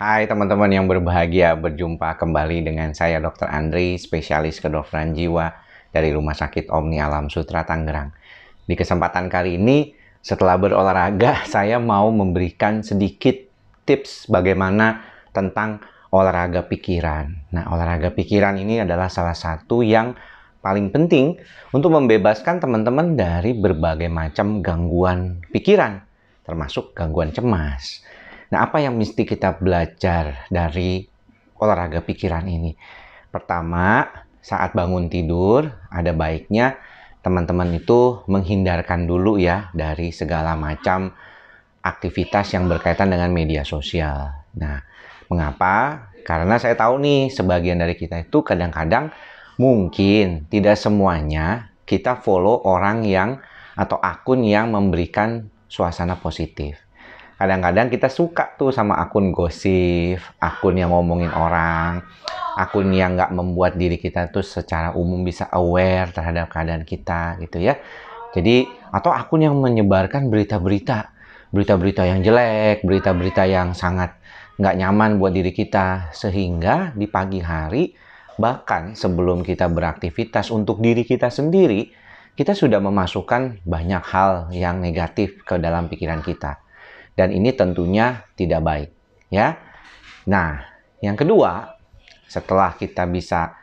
Hai teman-teman yang berbahagia, berjumpa kembali dengan saya Dr. Andri, spesialis kedokteran jiwa dari Rumah Sakit Omni Alam Sutra Tangerang. Di kesempatan kali ini, setelah berolahraga, saya mau memberikan sedikit tips bagaimana tentang olahraga pikiran. Nah, olahraga pikiran ini adalah salah satu yang paling penting untuk membebaskan teman-teman dari berbagai macam gangguan pikiran, termasuk gangguan cemas. Nah, apa yang mesti kita belajar dari olahraga pikiran ini? Pertama, saat bangun tidur, ada baiknya teman-teman itu menghindarkan dulu ya dari segala macam aktivitas yang berkaitan dengan media sosial. Nah, mengapa? Karena saya tahu nih, sebagian dari kita itu kadang-kadang mungkin tidak semuanya kita follow orang yang atau akun yang memberikan suasana positif kadang-kadang kita suka tuh sama akun gosip, akun yang ngomongin orang, akun yang nggak membuat diri kita tuh secara umum bisa aware terhadap keadaan kita gitu ya. Jadi atau akun yang menyebarkan berita-berita, berita-berita yang jelek, berita-berita yang sangat nggak nyaman buat diri kita sehingga di pagi hari bahkan sebelum kita beraktivitas untuk diri kita sendiri kita sudah memasukkan banyak hal yang negatif ke dalam pikiran kita dan ini tentunya tidak baik ya. Nah, yang kedua, setelah kita bisa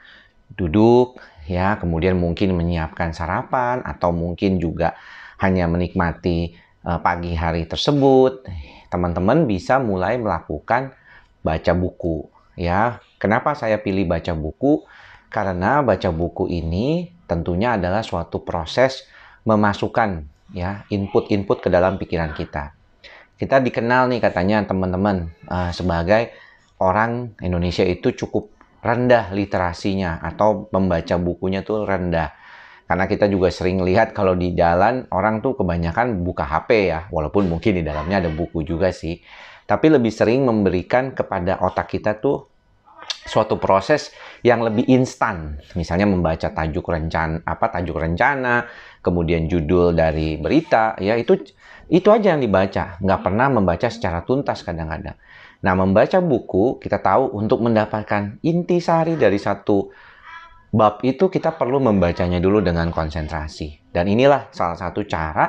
duduk ya, kemudian mungkin menyiapkan sarapan atau mungkin juga hanya menikmati uh, pagi hari tersebut, teman-teman bisa mulai melakukan baca buku ya. Kenapa saya pilih baca buku? Karena baca buku ini tentunya adalah suatu proses memasukkan ya input-input ke dalam pikiran kita kita dikenal nih katanya teman-teman uh, sebagai orang Indonesia itu cukup rendah literasinya atau membaca bukunya tuh rendah. Karena kita juga sering lihat kalau di jalan orang tuh kebanyakan buka HP ya, walaupun mungkin di dalamnya ada buku juga sih. Tapi lebih sering memberikan kepada otak kita tuh suatu proses yang lebih instan. Misalnya membaca tajuk rencana apa tajuk rencana, kemudian judul dari berita, ya itu itu aja yang dibaca, nggak pernah membaca secara tuntas kadang-kadang. Nah, membaca buku kita tahu untuk mendapatkan inti sari dari satu bab itu kita perlu membacanya dulu dengan konsentrasi. Dan inilah salah satu cara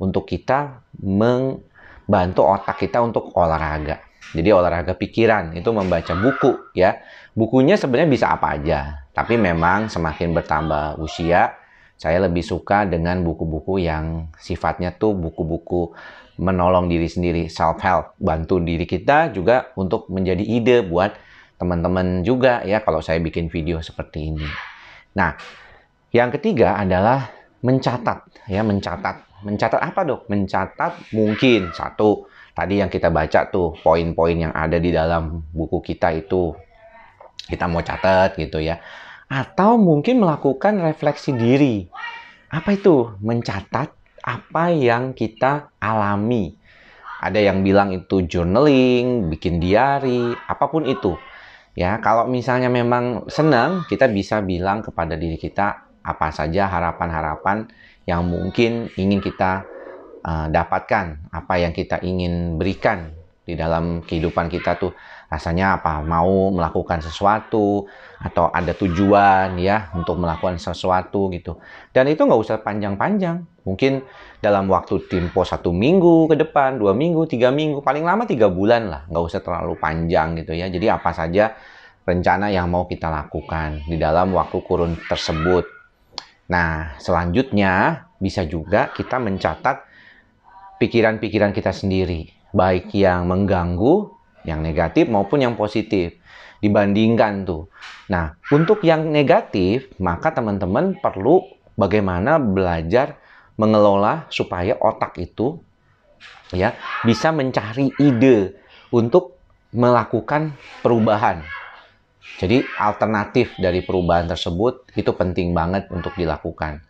untuk kita membantu otak kita untuk olahraga. Jadi olahraga pikiran itu membaca buku ya. Bukunya sebenarnya bisa apa aja, tapi memang semakin bertambah usia, saya lebih suka dengan buku-buku yang sifatnya tuh buku-buku menolong diri sendiri, self help, bantu diri kita juga untuk menjadi ide buat teman-teman juga ya kalau saya bikin video seperti ini. Nah, yang ketiga adalah mencatat ya, mencatat Mencatat apa dok? Mencatat mungkin satu tadi yang kita baca tuh poin-poin yang ada di dalam buku kita itu kita mau catat gitu ya. Atau mungkin melakukan refleksi diri. Apa itu? Mencatat apa yang kita alami. Ada yang bilang itu journaling, bikin diary, apapun itu. Ya, kalau misalnya memang senang, kita bisa bilang kepada diri kita apa saja harapan-harapan yang mungkin ingin kita uh, dapatkan, apa yang kita ingin berikan di dalam kehidupan kita tuh rasanya apa mau melakukan sesuatu atau ada tujuan ya untuk melakukan sesuatu gitu dan itu nggak usah panjang-panjang mungkin dalam waktu tempo satu minggu ke depan dua minggu tiga minggu paling lama tiga bulan lah nggak usah terlalu panjang gitu ya jadi apa saja rencana yang mau kita lakukan di dalam waktu kurun tersebut Nah, selanjutnya bisa juga kita mencatat pikiran-pikiran kita sendiri, baik yang mengganggu, yang negatif maupun yang positif. Dibandingkan tuh. Nah, untuk yang negatif, maka teman-teman perlu bagaimana belajar mengelola supaya otak itu ya bisa mencari ide untuk melakukan perubahan jadi alternatif dari perubahan tersebut itu penting banget untuk dilakukan.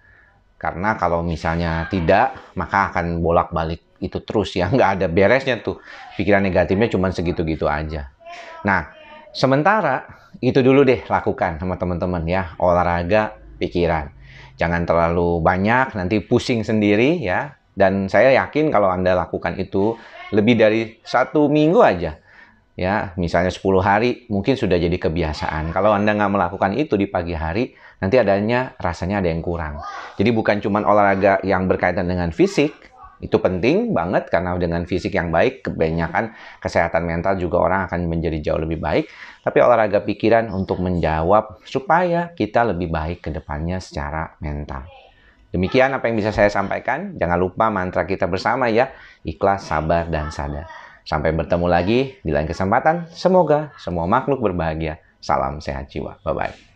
Karena kalau misalnya tidak, maka akan bolak-balik itu terus ya. Nggak ada beresnya tuh. Pikiran negatifnya cuma segitu-gitu aja. Nah, sementara itu dulu deh lakukan sama teman-teman ya. Olahraga, pikiran. Jangan terlalu banyak, nanti pusing sendiri ya. Dan saya yakin kalau Anda lakukan itu lebih dari satu minggu aja ya misalnya 10 hari mungkin sudah jadi kebiasaan. Kalau Anda nggak melakukan itu di pagi hari, nanti adanya rasanya ada yang kurang. Jadi bukan cuma olahraga yang berkaitan dengan fisik, itu penting banget karena dengan fisik yang baik, kebanyakan kesehatan mental juga orang akan menjadi jauh lebih baik. Tapi olahraga pikiran untuk menjawab supaya kita lebih baik ke depannya secara mental. Demikian apa yang bisa saya sampaikan. Jangan lupa mantra kita bersama ya, ikhlas, sabar, dan sadar. Sampai bertemu lagi di lain kesempatan. Semoga semua makhluk berbahagia. Salam sehat jiwa. Bye-bye.